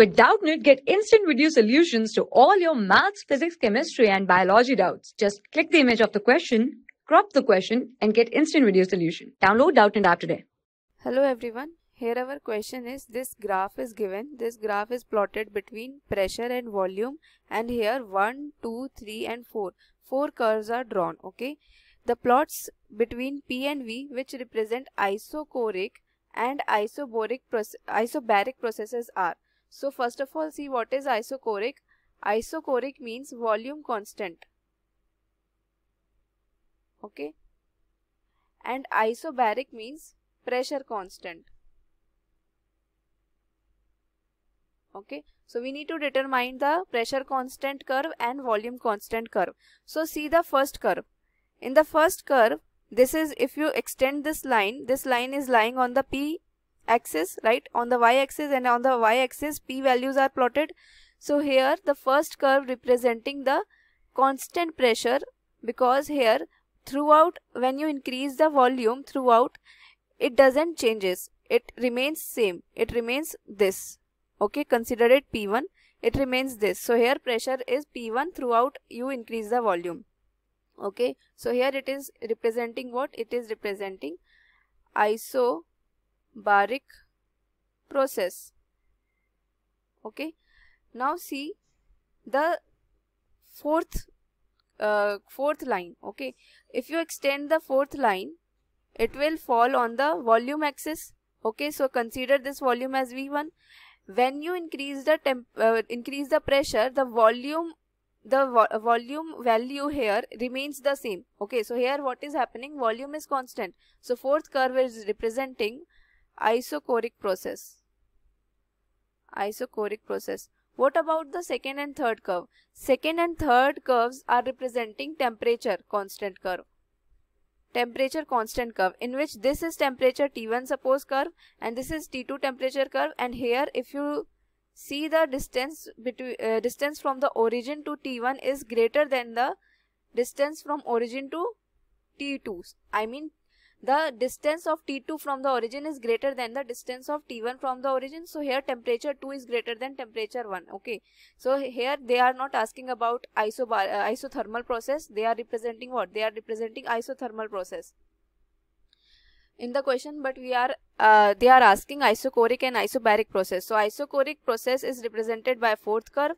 With Doubtnit, get instant video solutions to all your maths, physics, chemistry, and biology doubts. Just click the image of the question, crop the question, and get instant video solution. Download Doubtnit app today. Hello everyone. Here our question is this graph is given. This graph is plotted between pressure and volume and here 1, 2, 3 and 4. 4 curves are drawn. Okay. The plots between P and V which represent isochoric and isoboric isobaric processes are. So first of all see what is isochoric. Isochoric means volume constant. Okay. And isobaric means pressure constant. Okay. So we need to determine the pressure constant curve and volume constant curve. So see the first curve. In the first curve, this is if you extend this line, this line is lying on the P axis right on the y axis and on the y axis p values are plotted so here the first curve representing the constant pressure because here throughout when you increase the volume throughout it doesn't changes it remains same it remains this okay consider it p1 it remains this so here pressure is p1 throughout you increase the volume okay so here it is representing what it is representing iso Baric process. Okay. Now see the fourth uh, fourth line. Okay. If you extend the fourth line, it will fall on the volume axis. Okay. So consider this volume as V1. When you increase the temp uh, increase the pressure, the volume the vo volume value here remains the same okay so here what is happening volume is constant so fourth curve is representing isochoric process. Isochoric process. What about the second and third curve? Second and third curves are representing temperature constant curve. Temperature constant curve in which this is temperature T1 suppose curve and this is T2 temperature curve and here if you see the distance between uh, distance from the origin to T1 is greater than the distance from origin to T2. I mean the distance of T2 from the origin is greater than the distance of T1 from the origin. So here temperature 2 is greater than temperature 1. Okay. So here they are not asking about isobar, uh, isothermal process. They are representing what? They are representing isothermal process in the question but we are uh, they are asking isochoric and isobaric process so isochoric process is represented by fourth curve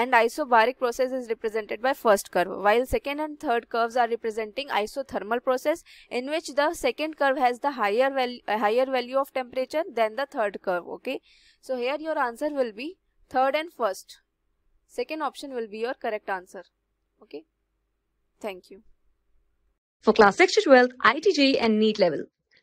and isobaric process is represented by first curve while second and third curves are representing isothermal process in which the second curve has the higher value uh, higher value of temperature than the third curve okay so here your answer will be third and first second option will be your correct answer okay thank you for class 6 to 12 itj and neat level